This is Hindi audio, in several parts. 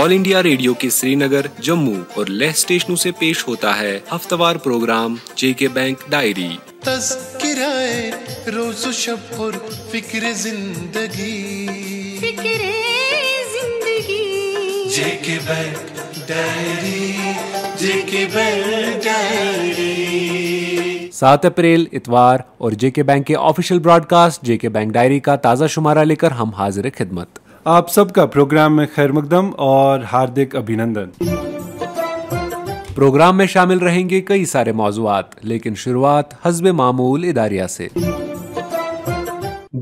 ऑल इंडिया रेडियो के श्रीनगर जम्मू और लेह स्टेशनों से पेश होता है हफ्तावार प्रोग्राम जे के बैंक डायरी तस्किराए रोज शब और फिक्र जिंदगी फिक्र जिंदगी जे K bank diary bank diary सात अप्रैल इतवार और जेके बैंक के official broadcast JK bank diary का ताज़ा शुमारा लेकर हम हाजिर खिदमत आप सबका प्रोग्राम में खैर मुकदम और हार्दिक अभिनंदन प्रोग्राम में शामिल रहेंगे कई सारे मौजूद लेकिन शुरुआत हजब मामूल इदारिया से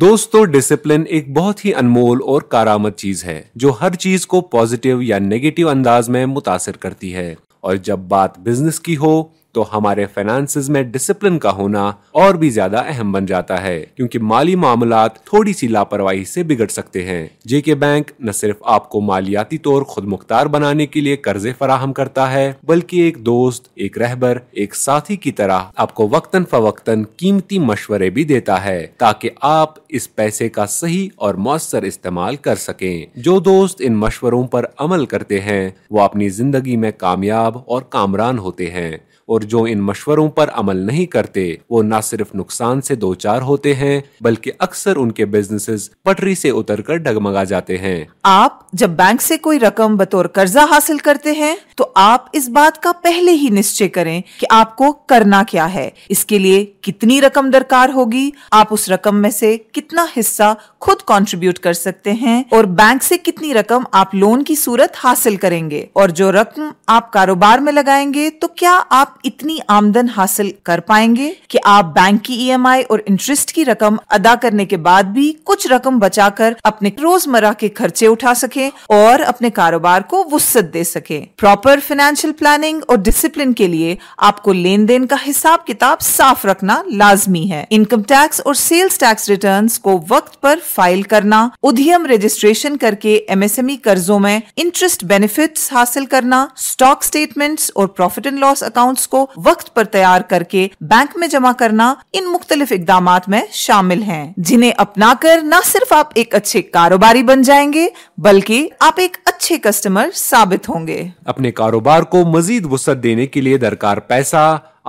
दोस्तों डिसिप्लिन एक बहुत ही अनमोल और कारामद चीज है जो हर चीज को पॉजिटिव या नेगेटिव अंदाज में मुतासर करती है और जब बात बिजनेस की हो तो हमारे फाइनेंस में डिसिप्लिन का होना और भी ज्यादा अहम बन जाता है क्योंकि माली मामला थोड़ी सी लापरवाही से बिगड़ सकते हैं जेके बैंक न सिर्फ आपको मालियाती तौर खुद मुख्तार बनाने के लिए कर्जे फराहम करता है बल्कि एक दोस्त एक रहबर एक साथी की तरह आपको वक्तन फवक्तन कीमती मशवरे भी देता है ताकि आप इस पैसे का सही और मौसर इस्तेमाल कर सके जो दोस्त इन मशवरों पर अमल करते हैं वो अपनी जिंदगी में कामयाब और कामरान होते हैं और जो इन मशवरों पर अमल नहीं करते वो न सिर्फ नुकसान से दो चार होते हैं बल्कि अक्सर उनके बिजनेस पटरी से उतरकर डगमगा जाते हैं आप जब बैंक से कोई रकम बतौर कर्जा हासिल करते हैं तो आप इस बात का पहले ही निश्चय करें कि आपको करना क्या है इसके लिए कितनी रकम दरकार होगी आप उस रकम में से कितना हिस्सा खुद कंट्रीब्यूट कर सकते हैं और बैंक से कितनी रकम आप लोन की सूरत हासिल करेंगे और जो रकम आप कारोबार में लगाएंगे तो क्या आप इतनी आमदन हासिल कर पाएंगे कि आप बैंक की ईएमआई e और इंटरेस्ट की रकम अदा करने के बाद भी कुछ रकम बचाकर अपने रोजमर्रा के खर्चे उठा सके और अपने कारोबार को वुस्सत दे सके प्रॉपर फाइनेंशियल प्लानिंग और डिसिप्लिन के लिए आपको लेन देन का हिसाब किताब साफ रखना लाजमी है इनकम टैक्स और सेल्स टैक्स रिटर्न को वक्त पर फाइल करना उद्यम रजिस्ट्रेशन करके एमएसएमई e कर्जों में इंटरेस्ट बेनिफिट हासिल करना स्टॉक स्टेटमेंट्स और प्रॉफिट एंड लॉस अकाउंट्स को वक्त पर तैयार करके बैंक में जमा करना इन मुख्तलिफ इकदाम में शामिल है जिन्हें अपना कर न सिर्फ आप एक अच्छे कारोबारी बन जाएंगे बल्कि आप एक अच्छे कस्टमर साबित होंगे अपने कारोबार को मजीद वसत देने के लिए दरकार पैसा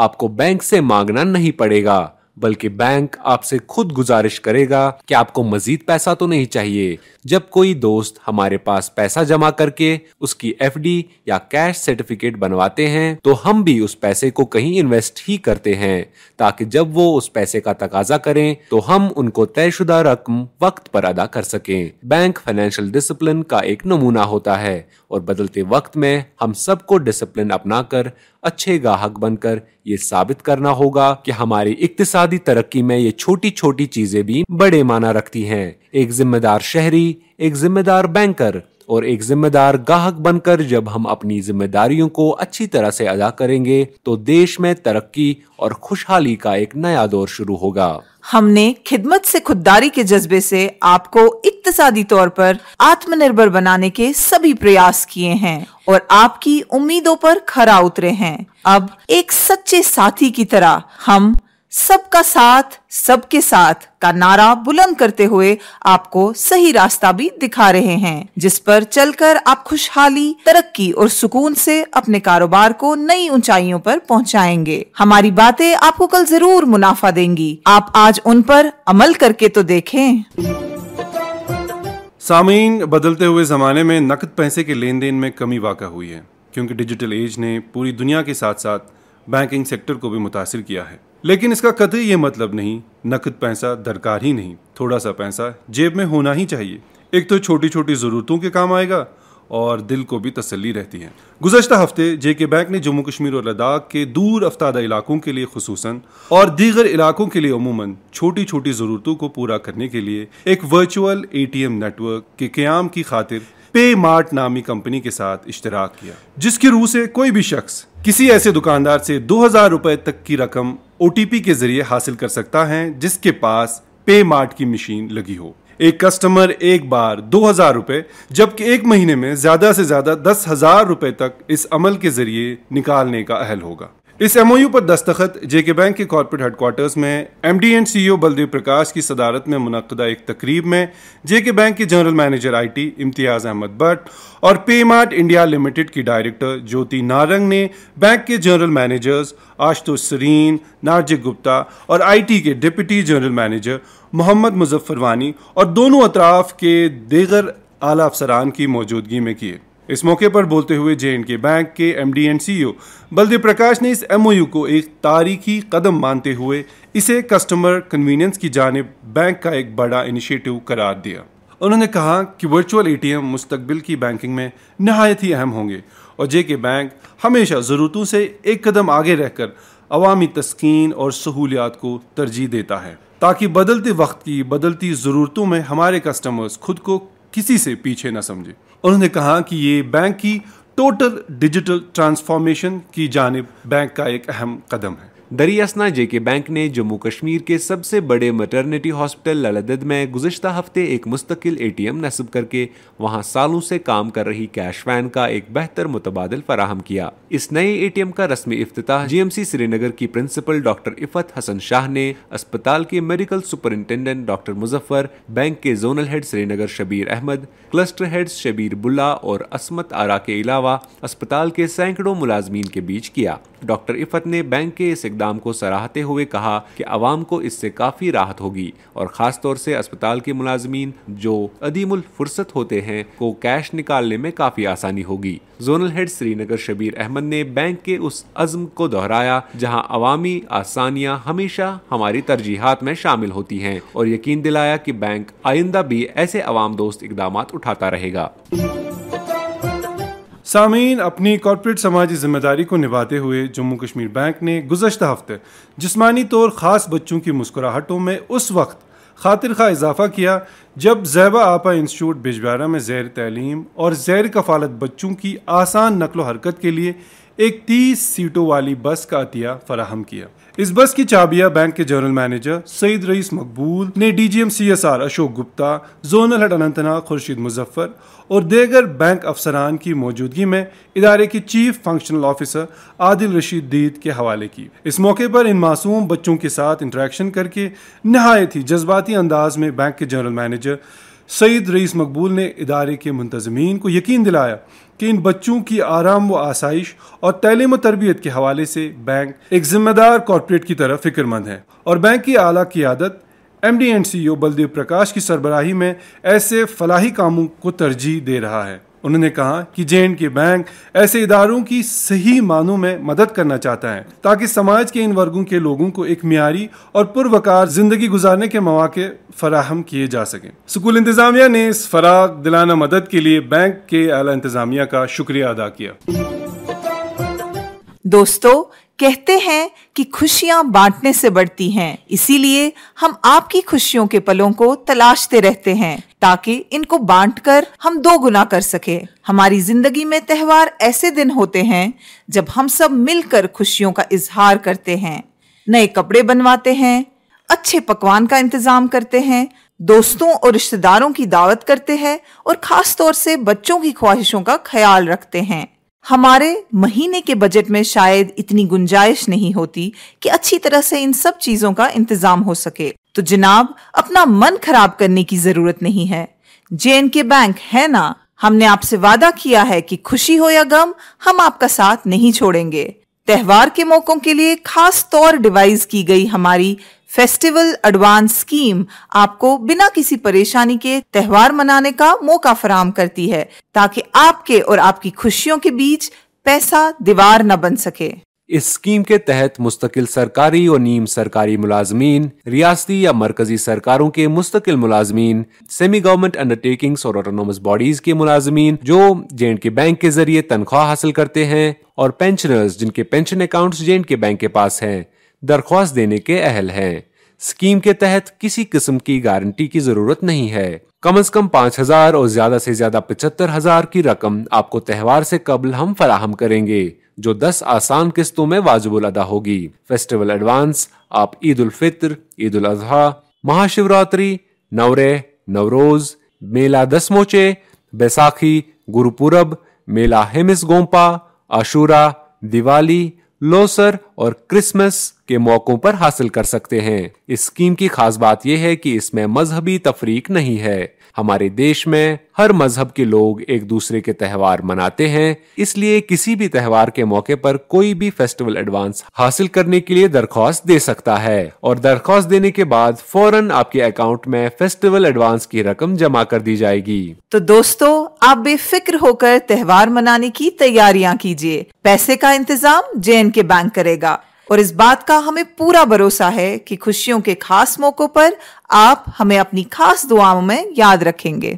आपको बैंक से मांगना नहीं पड़ेगा बल्कि बैंक आपसे खुद गुजारिश करेगा कि आपको मजीद पैसा तो नहीं चाहिए जब कोई दोस्त हमारे पास पैसा जमा करके उसकी एफ या कैश सर्टिफिकेट बनवाते हैं तो हम भी उस पैसे को कहीं इन्वेस्ट ही करते हैं ताकि जब वो उस पैसे का तकाजा करें तो हम उनको तयशुदा रकम वक्त पर अदा कर सकें बैंक फाइनेंशियल डिसिप्लिन का एक नमूना होता है और बदलते वक्त में हम सबको डिसिप्लिन अपनाकर अच्छे ग्राहक बनकर ये साबित करना होगा कि हमारी इकतसादी तरक्की में ये छोटी छोटी चीजें भी बड़े माना रखती हैं एक जिम्मेदार शहरी एक जिम्मेदार बैंकर और एक जिम्मेदार गाहक बनकर जब हम अपनी जिम्मेदारियों को अच्छी तरह से अदा करेंगे तो देश में तरक्की और खुशहाली का एक नया दौर शुरू होगा हमने खिदमत से खुददारी के जज्बे से आपको इकतसादी तौर पर आत्मनिर्भर बनाने के सभी प्रयास किए हैं और आपकी उम्मीदों पर खरा उतरे हैं अब एक सच्चे साथी की तरह हम सबका साथ सबके साथ का नारा बुलंद करते हुए आपको सही रास्ता भी दिखा रहे हैं जिस पर चलकर आप खुशहाली तरक्की और सुकून से अपने कारोबार को नई ऊंचाइयों पर पहुंचाएंगे हमारी बातें आपको कल जरूर मुनाफा देंगी आप आज उन पर अमल करके तो देखें सामीन बदलते हुए जमाने में नकद पैसे के लेन देन में कमी वाक़ हुई है क्योंकि डिजिटल एज ने पूरी दुनिया के साथ साथ बैंकिंग सेक्टर को भी मुतासर किया है लेकिन इसका कतई ये मतलब नहीं नकद पैसा दरकार ही नहीं थोड़ा सा पैसा जेब में होना ही चाहिए एक तो छोटी छोटी ज़रूरतों के काम आएगा और दिल को भी तसली रहती है गुजशत हफ्ते जे के बैंक ने जम्मू कश्मीर और लद्दाख के दूर अफ्तादा इलाकों के लिए खसूस और दीगर इलाकों के लिए अमूमन छोटी छोटी ज़रूरतों को पूरा करने के लिए एक virtual A T M network के क्याम की खातिर पे मार्ट नामी कंपनी के साथ इश्तराक किया जिसकी रूह से कोई भी शख्स किसी ऐसे दुकानदार से दो हजार रुपए तक की रकम ओ के जरिए हासिल कर सकता है जिसके पास पे मार्ट की मशीन लगी हो एक कस्टमर एक बार दो हजार रुपए जबकि एक महीने में ज्यादा से ज्यादा दस हजार रुपए तक इस अमल के जरिए निकालने का अहल होगा इस एमओयू पर दस्तखत जेके बैंक के कॉरपोरेट हेडक्वार्टर्स में M D and CEO Baldev Prakash की सदारत में मनदा एक तकरीब में जेके बैंक के general manager IT Imtiaz Ahmad Bhat और पेमार्ट इंडिया लिमिटेड की डायरेक्टर ज्योति नारंग ने बैंक के जनरल मैनेजर्स आशतोष सरीन नारजिक गुप्ता और आईटी के deputy general manager Mohammad Muzaffar Wani और दोनों अतराफ के दीगर आला अफसरान की मौजूदगी में किए इस मौके पर बोलते हुए जे के बैंक के M D and C Baldev Prakash ने इस एमओयू को एक तारीखी कदम मानते हुए इसे कस्टमर कन्वीनियंस की जानब बैंक का एक बड़ा इनिशिएटिव करार दिया उन्होंने कहा कि वर्चुअल एटीएम मुस्तकबिल की बैंकिंग में नहायत ही अहम होंगे और जे के बैंक हमेशा ज़रूरतों से एक कदम आगे रहकर अवामी तस्कीन और सहूलियात को तरजीह देता है ताकि बदलते वक्त की बदलती ज़रूरतों में हमारे कस्टमर्स खुद को किसी से पीछे न समझे उन्होंने कहा कि ये बैंक की टोटल डिजिटल ट्रांसफॉर्मेशन की जानब बैंक का एक अहम कदम है दरियासना जेके बैंक ने जम्मू कश्मीर के सबसे बड़े मटर्निटी हॉस्पिटल ललदद में गुजशत हफ्ते एक मुस्तकिल ए एम नस्ब करके वहां सालों से काम कर रही कैश वैन का एक बेहतर मुतबादल फराहम किया इस नए एम का रस्मी अफ्ताह जीएमसी श्रीनगर की प्रिंसिपल डॉक्टर इफत हसन शाह ने अस्पताल के medical superintendent doctor Muzaffar bank के zonal head Srinagar Shabir Ahmad cluster head Shabir Bulla और असमत आरा के अलावा अस्पताल के सैकड़ों मुलाजमीन के बीच किया डॉक्टर इफत ने बैंक के इस इकदाम को सराहते हुए कहा कि आवाम को इससे काफ़ी राहत होगी और ख़ासतौर से अस्पताल के मुलाजमीन जो अदीमुल फुर्सत होते हैं को कैश निकालने में काफ़ी आसानी होगी जोनल हेड श्रीनगर शबीर अहमद ने बैंक के उस अज़्म को दोहराया जहां अवामी आसानियां हमेशा हमारी तरजीहत में शामिल होती हैं और यकीन दिलाया कि बैंक आइंदा भी ऐसे अवाम दोस्त इकदाम उठाता रहेगा सामीन अपनी कॉरपोरेट समाजी जिम्मेदारी को निभाते हुए जम्मू कश्मीर बैंक ने गुजशत हफ्ते जिसमानी तौर ख़ास बच्चों की मुस्कुराहटों में उस वक्त खातिर खा इजाफा किया जब जैबा आपा इंस्टीट्यूट बिजबारा में जैर तलीम और जैर कफालत बच्चों की आसान नकलो हरकत के लिए एक 30 सीटों वाली बस का अतिया फराहम किया इस बस की चाबिया बैंक के जनरल मैनेजर सईद रईस मकबूल ने DGM CSR Ashok Gupta zonal head Anantnag Khurshid Muzaffar और देगर बैंक अफसरान की मौजूदगी में इदारे के chief functional officer Adil Rashid Deed के हवाले की इस मौके पर इन मासूम बच्चों के साथ इंटरेक्शन करके नहायत ही जज्बाती अंदाज में बैंक के जनरल मैनेजर सईद रईस मकबूल ने इदारे के मुंतजमीन को यकीन दिलाया कि इन बच्चों की आराम व आसाइश और तैलीम तरबियत के हवाले से बैंक एक जिम्मेदार कॉरपोरेट की तरह फिक्रमंद है और बैंक की आला की आदत M D and C O Baldev Prakash की सरबराही में ऐसे फलाही कामों को तरजीह दे रहा है उन्होंने कहा कि जे के बैंक ऐसे इदारों की सही मानों में मदद करना चाहता है ताकि समाज के इन वर्गों के लोगों को एक मीरी और पुरवकार जिंदगी गुजारने के मौके फराहम किए जा सके स्कूल इंतजामिया ने इस फराग दिलाना मदद के लिए बैंक के अला इंतजामिया का शुक्रिया अदा किया दोस्तों कहते हैं कि खुशियाँ बांटने से बढ़ती हैं इसीलिए हम आपकी खुशियों के पलों को तलाशते रहते हैं ताकि इनको बांटकर हम दो गुना कर सके हमारी जिंदगी में त्यौहार ऐसे दिन होते हैं जब हम सब मिलकर खुशियों का इजहार करते हैं नए कपड़े बनवाते हैं अच्छे पकवान का इंतजाम करते हैं दोस्तों और रिश्तेदारों की दावत करते हैं और ख़ास तौर से बच्चों की ख्वाहिशों का ख्याल रखते हैं हमारे महीने के बजट में शायद इतनी गुंजाइश नहीं होती कि अच्छी तरह से इन सब चीजों का इंतजाम हो सके तो जनाब अपना मन खराब करने की जरूरत नहीं है जे के बैंक है ना हमने आपसे वादा किया है कि खुशी हो या गम हम आपका साथ नहीं छोड़ेंगे त्यौहार के मौकों के लिए खास तौर डिवाइज की गई हमारी फेस्टिवल एडवांस स्कीम आपको बिना किसी परेशानी के त्यौहार मनाने का मौका फराम करती है ताकि आपके और आपकी खुशियों के बीच पैसा दीवार न बन सके इस स्कीम के तहत मुस्तकिल सरकारी और नीम सरकारी मुलाजमीन रियासती या मरकजी सरकारों के मुस्तकिल मुलाजमीन सेमी गवर्नमेंट अंडरटेकिंग्स और ऑटोनोमस बॉडीज के मुलाजमीन जो जे के बैंक के जरिए तनख्वाह हासिल करते हैं और पेंशनर्स जिनके पेंशन अकाउंट्स जे के बैंक के पास हैं दरख्वास्त देने के अहल हैं स्कीम के तहत किसी किस्म की गारंटी की जरूरत नहीं है कम से कम पाँच हजार और ज्यादा से ज्यादा पचहत्तर हजार की रकम आपको त्यौहार से कबल हम फराहम करेंगे जो 10 आसान किस्तों में वाजिबुल अदा होगी फेस्टिवल एडवांस आप ईद उल फित्र ईद उल अजहा महाशिवरात्रि नवरे नवरोज मेला दसमोचे बैसाखी गुरुपुरब मेला हेमिस गोम्पा आशूरा दिवाली लोसर और क्रिसमस के मौकों पर हासिल कर सकते हैं इस स्कीम की खास बात यह है कि इसमें मजहबी तफरीक नहीं है हमारे देश में हर मजहब के लोग एक दूसरे के त्यौहार मनाते हैं इसलिए किसी भी त्यौहार के मौके पर कोई भी फेस्टिवल एडवांस हासिल करने के लिए दरख्वास्त दे सकता है और दरख्वास्त देने के बाद फौरन आपके अकाउंट में फेस्टिवल एडवांस की रकम जमा कर दी जाएगी तो दोस्तों आप बेफिक्र होकर त्यौहार मनाने की तैयारियां कीजिए पैसे का इंतजाम जे के बैंक करेगा और इस बात का हमें पूरा भरोसा है कि खुशियों के खास मौकों पर आप हमें अपनी खास दुआओं में याद रखेंगे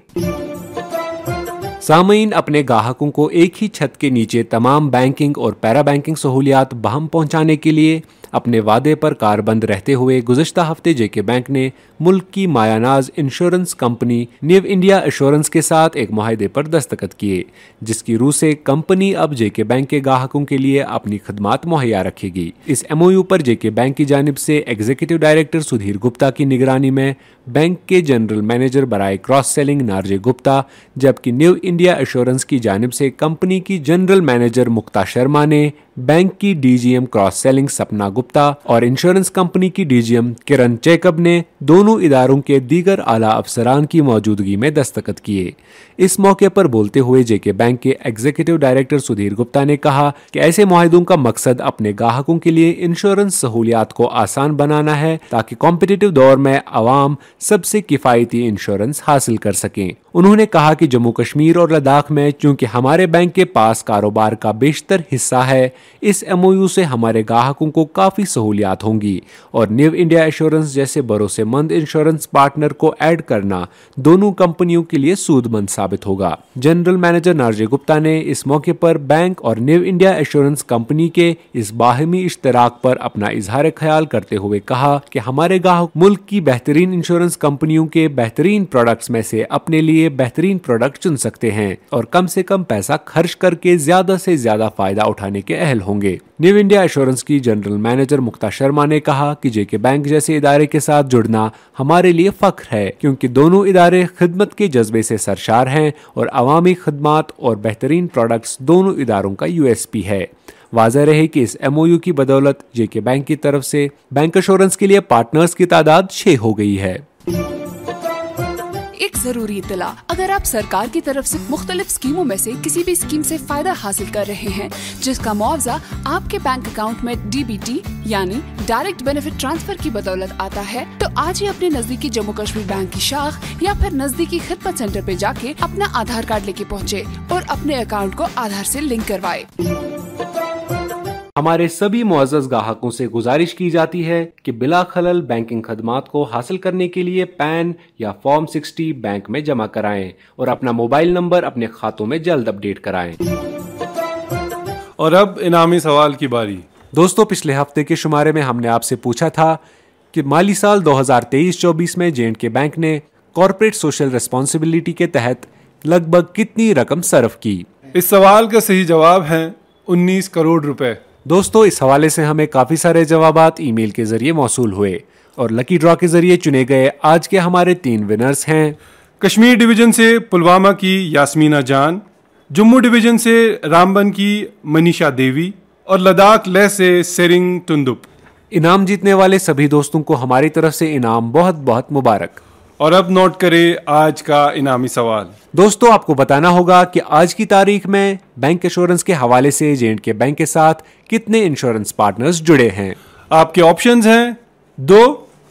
सामयीन अपने ग्राहकों को एक ही छत के नीचे तमाम बैंकिंग और पैरा बैंकिंग सहूलियात बहम पहुंचाने के लिए अपने वादे पर कारबंद रहते हुए गुजशत हफ्ते जेके बैंक ने मुल्क की मायानाज insurance company New India Assurance के साथ एक माहदे पर दस्तखत किए जिसकी रूह से कंपनी अब जेके बैंक के ग्राहकों के लिए अपनी खदमात मुहैया रखेगी इस एमओयू पर जेके बैंक की जानब से एग्जीक्यूटिव डायरेक्टर सुधीर गुप्ता की निगरानी में बैंक के जनरल मैनेजर बरए क्रॉस सेलिंग नारजे गुप्ता जबकि न्यू इंडिया एश्योरेंस की जानब से कंपनी की जनरल मैनेजर मुक्ता शर्मा ने बैंक की DGM cross selling Sapna Gupta और इंश्योरेंस कंपनी की डीजीएम किरण चेकब ने दोनों इदारों के दीगर आला अफसरान की मौजूदगी में दस्तखत किए इस मौके पर बोलते हुए जेके बैंक के एग्जीक्यूटिव डायरेक्टर सुधीर गुप्ता ने कहा कि ऐसे माहिदों का मकसद अपने ग्राहकों के लिए इंश्योरेंस सहूलियात को आसान बनाना है ताकि कॉम्पिटेटिव दौर में आवाम सबसे किफ़ायती इंश्योरेंस हासिल कर सकें उन्होंने कहा कि जम्मू कश्मीर और लद्दाख में चूंकि हमारे बैंक के पास कारोबार का बेशतर हिस्सा है इस एमओयू से हमारे ग्राहकों को काफ़ी सहूलियात होंगी और न्यू इंडिया एश्योरेंस जैसे भरोसेमंद इंश्योरेंस पार्टनर को ऐड करना दोनों कंपनियों के लिए सूदमंद साबित होगा जनरल मैनेजर नारजे गुप्ता ने इस मौके पर बैंक और न्यू इंडिया एश्योरेंस कंपनी के इस बाहमी इश्तराक पर अपना इजहार ख्याल करते हुए कहा कि हमारे ग्राहक मुल्क की बेहतरीन इंश्योरेंस कंपनियों के बेहतरीन प्रोडक्ट्स में से अपने लिए लिए बेहतरीन प्रोडक्ट चुन सकते हैं और कम से कम पैसा खर्च करके ज्यादा से ज्यादा फायदा उठाने के अहल होंगे न्यू इंडिया एश्योरेंस की जनरल मैनेजर मुक्ता शर्मा ने कहा कि जेके बैंक जैसे इदारे के साथ जुड़ना हमारे लिए फख्र है क्योंकि दोनों इदारे खिदमत के जज्बे से सरशार हैं और अवामी खदमात और बेहतरीन प्रोडक्ट्स दोनों इदारों का यूएसपी है वाजह रहे कि इस एमओयू की बदौलत जेके बैंक की तरफ से बैंक इंश्योरेंस के लिए पार्टनर्स की तादाद छह हो गई है एक जरूरी इतला अगर आप सरकार की तरफ ऐसी मुख्तलिफ स्कीमों में ऐसी किसी भी स्कीम ऐसी फायदा हासिल कर रहे हैं जिसका मुआवजा आपके बैंक अकाउंट में डी बी टी यानी डायरेक्ट बेनिफिट ट्रांसफर की बदौलत आता है तो आज ही अपने नजदीकी जम्मू कश्मीर बैंक की शाख या फिर नजदीकी खिदमत सेंटर पे जाके अपना आधार कार्ड लेके पहुँचे और अपने अकाउंट को आधार से लिंक करवाए हमारे सभी मुआजस ग्राहकों से गुजारिश की जाती है कि बिला खलल बैंकिंग खदमात को हासिल करने के लिए पैन या फॉर्म 60 बैंक में जमा कराएं और अपना मोबाइल नंबर अपने खातों में जल्द अपडेट कराएं। और अब इनामी सवाल की बारी दोस्तों पिछले हफ्ते के शुमारे में हमने आपसे पूछा था कि माली साल 2023-24 में जे के बैंक ने कॉरपोरेट सोशल रिस्पॉन्सिबिलिटी के तहत लगभग कितनी रकम सर्व की इस सवाल का सही जवाब है 19 करोड़ रुपए दोस्तों इस हवाले से हमें काफ़ी सारे जवाब ईमेल के ज़रिए मौसू हुए और लकी ड्रॉ के ज़रिए चुने गए आज के हमारे तीन विनर्स हैं कश्मीर डिवीज़न से पुलवामा की यासमीना जान जम्मू डिवीज़न से रामबन की मनीषा देवी और लद्दाख लह से सेरिंग तुंदुप इनाम जीतने वाले सभी दोस्तों को हमारी तरफ से इनाम बहुत बहुत मुबारक और अब नोट करें आज का इनामी सवाल दोस्तों आपको बताना होगा कि आज की तारीख में बैंक इंश्योरेंस के हवाले से जे के बैंक के साथ कितने इंश्योरेंस पार्टनर्स जुड़े हैं आपके ऑप्शंस हैं दो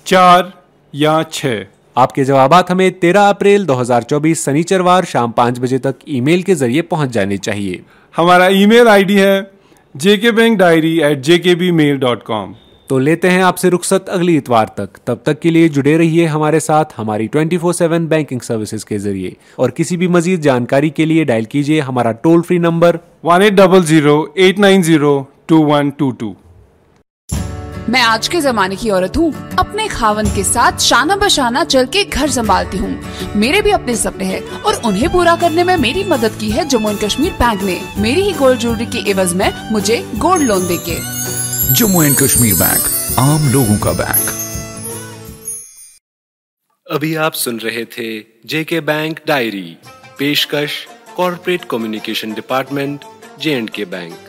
चार या छः आपके जवाब हमें 13 अप्रैल 2024 शनिचरवार शाम पाँच बजे तक ईमेल के जरिए पहुंच जाने चाहिए हमारा ईमेल आईडी है J K bank diary at JK B mail dot com तो लेते हैं आपसे रुखसत अगली इतवार तक तब तक के लिए जुड़े रहिए हमारे साथ हमारी 24/7 बैंकिंग सर्विसेज के जरिए और किसी भी मजीद जानकारी के लिए डायल कीजिए हमारा toll free number one eight double zero eight nine zero two one two two मैं आज के जमाने की औरत हूँ अपने खावन के साथ शाना बशाना चल के घर संभालती हूँ मेरे भी अपने सपने हैं और उन्हें पूरा करने में मेरी मदद की है जम्मू एंड कश्मीर बैंक ने मेरी ही गोल्ड ज्वेलरी के एवज में मुझे गोल्ड लोन देके के जम्मू एंड कश्मीर बैंक आम लोगों का बैंक अभी आप सुन रहे थे जेके बैंक डायरी पेशकश corporate communication department J and K bank